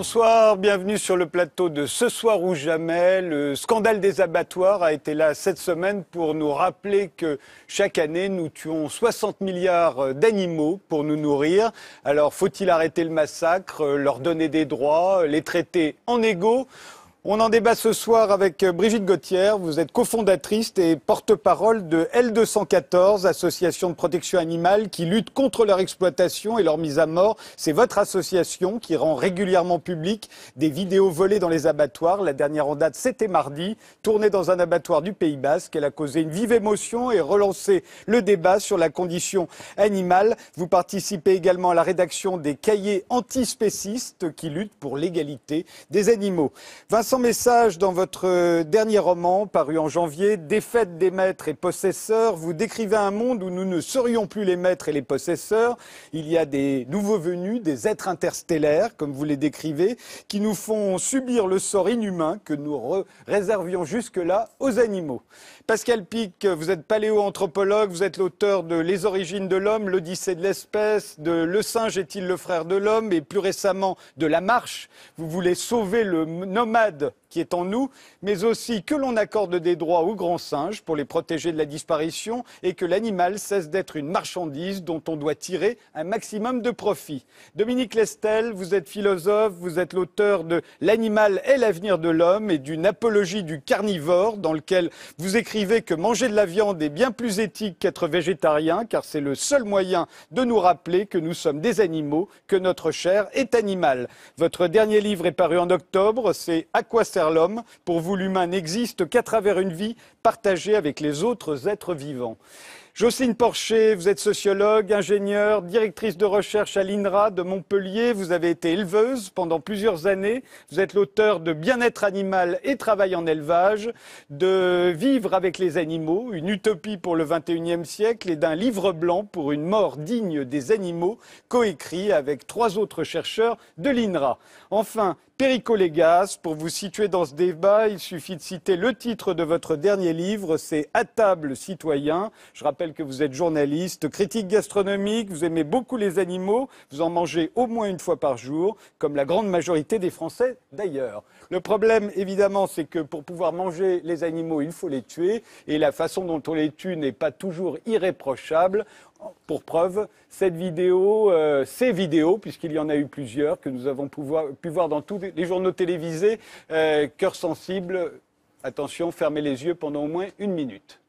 Bonsoir, bienvenue sur le plateau de Ce soir ou jamais. Le scandale des abattoirs a été là cette semaine pour nous rappeler que chaque année, nous tuons 60 milliards d'animaux pour nous nourrir. Alors faut-il arrêter le massacre, leur donner des droits, les traiter en égaux on en débat ce soir avec euh, Brigitte Gauthier. Vous êtes cofondatrice et porte-parole de L214, association de protection animale qui lutte contre leur exploitation et leur mise à mort. C'est votre association qui rend régulièrement public des vidéos volées dans les abattoirs. La dernière en date, c'était mardi, tournée dans un abattoir du Pays Basque. Elle a causé une vive émotion et relancé le débat sur la condition animale. Vous participez également à la rédaction des cahiers antispécistes qui luttent pour l'égalité des animaux sans message dans votre euh, dernier roman, paru en janvier, Défaite des maîtres et possesseurs. Vous décrivez un monde où nous ne serions plus les maîtres et les possesseurs. Il y a des nouveaux venus, des êtres interstellaires, comme vous les décrivez, qui nous font subir le sort inhumain que nous réservions jusque-là aux animaux. Pascal Pic, vous êtes paléo-anthropologue, vous êtes l'auteur de Les origines de l'homme, l'Odyssée de l'espèce, de Le singe est-il le frère de l'homme et plus récemment de La marche. Vous voulez sauver le nomade Fred qui est en nous, mais aussi que l'on accorde des droits aux grands singes pour les protéger de la disparition et que l'animal cesse d'être une marchandise dont on doit tirer un maximum de profit. Dominique Lestel, vous êtes philosophe, vous êtes l'auteur de L'animal est l'avenir de l'homme et d'une apologie du carnivore dans lequel vous écrivez que manger de la viande est bien plus éthique qu'être végétarien car c'est le seul moyen de nous rappeler que nous sommes des animaux, que notre chair est animale. Votre dernier livre est paru en octobre, c'est À quoi sert l'homme. Pour vous, l'humain n'existe qu'à travers une vie partagée avec les autres êtres vivants. Jocelyne Porcher, vous êtes sociologue, ingénieure, directrice de recherche à l'INRA de Montpellier. Vous avez été éleveuse pendant plusieurs années. Vous êtes l'auteur de Bien-être animal et travail en élevage, de Vivre avec les animaux, une utopie pour le 21e siècle et d'un livre blanc pour une mort digne des animaux, coécrit avec trois autres chercheurs de l'INRA. Enfin, Péricolégas. Pour vous situer dans ce débat, il suffit de citer le titre de votre dernier livre, c'est À table citoyen. Je rappelle que vous êtes journaliste, critique gastronomique, vous aimez beaucoup les animaux, vous en mangez au moins une fois par jour, comme la grande majorité des Français d'ailleurs. Le problème, évidemment, c'est que pour pouvoir manger les animaux, il faut les tuer, et la façon dont on les tue n'est pas toujours irréprochable pour preuve cette vidéo, euh, ces vidéos, puisqu'il y en a eu plusieurs, que nous avons pu voir, dans tous les journaux télévisés. Euh, cœur sensible, attention, fermez les yeux pendant au moins une minute.